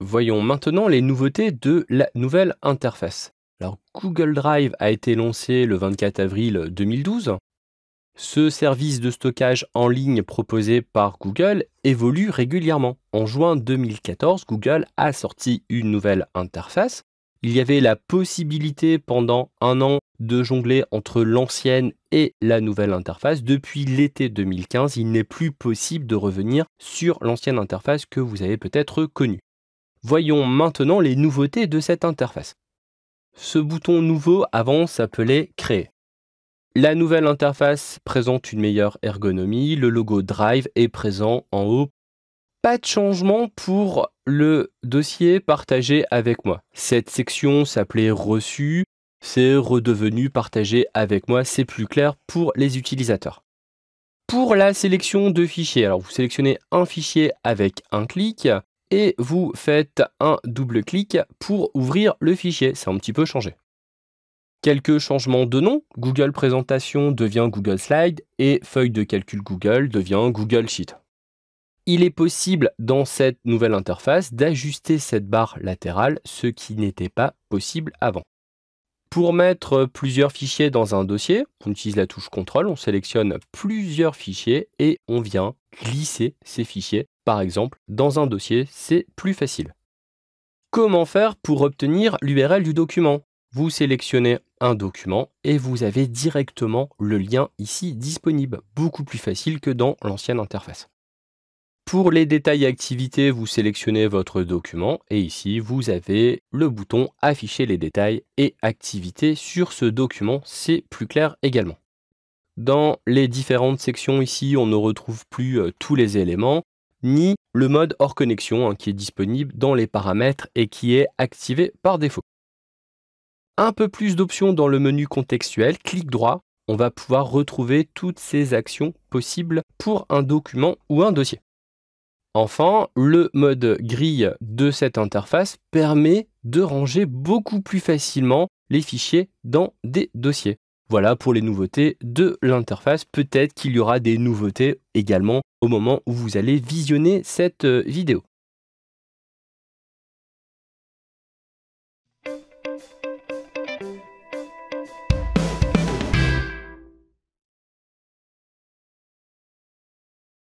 Voyons maintenant les nouveautés de la nouvelle interface. Alors, Google Drive a été lancé le 24 avril 2012. Ce service de stockage en ligne proposé par Google évolue régulièrement. En juin 2014, Google a sorti une nouvelle interface. Il y avait la possibilité pendant un an de jongler entre l'ancienne et la nouvelle interface. Depuis l'été 2015, il n'est plus possible de revenir sur l'ancienne interface que vous avez peut-être connue. Voyons maintenant les nouveautés de cette interface. Ce bouton nouveau avant s'appelait Créer. La nouvelle interface présente une meilleure ergonomie, le logo Drive est présent en haut. Pas de changement pour le dossier partagé avec moi. Cette section s'appelait Reçu, c'est redevenu partagé avec moi, c'est plus clair pour les utilisateurs. Pour la sélection de fichiers, alors vous sélectionnez un fichier avec un clic, et vous faites un double clic pour ouvrir le fichier. C'est un petit peu changé. Quelques changements de nom. Google Présentation devient Google Slide et Feuille de calcul Google devient Google Sheet. Il est possible dans cette nouvelle interface d'ajuster cette barre latérale, ce qui n'était pas possible avant. Pour mettre plusieurs fichiers dans un dossier, on utilise la touche CTRL, on sélectionne plusieurs fichiers et on vient glisser ces fichiers par exemple, dans un dossier, c'est plus facile. Comment faire pour obtenir l'URL du document Vous sélectionnez un document et vous avez directement le lien ici disponible, beaucoup plus facile que dans l'ancienne interface. Pour les détails et activités, vous sélectionnez votre document et ici vous avez le bouton afficher les détails et activités sur ce document, c'est plus clair également. Dans les différentes sections ici, on ne retrouve plus euh, tous les éléments, ni le mode hors connexion hein, qui est disponible dans les paramètres et qui est activé par défaut. Un peu plus d'options dans le menu contextuel, clic droit, on va pouvoir retrouver toutes ces actions possibles pour un document ou un dossier. Enfin, le mode grille de cette interface permet de ranger beaucoup plus facilement les fichiers dans des dossiers. Voilà pour les nouveautés de l'interface. Peut-être qu'il y aura des nouveautés également au moment où vous allez visionner cette euh, vidéo.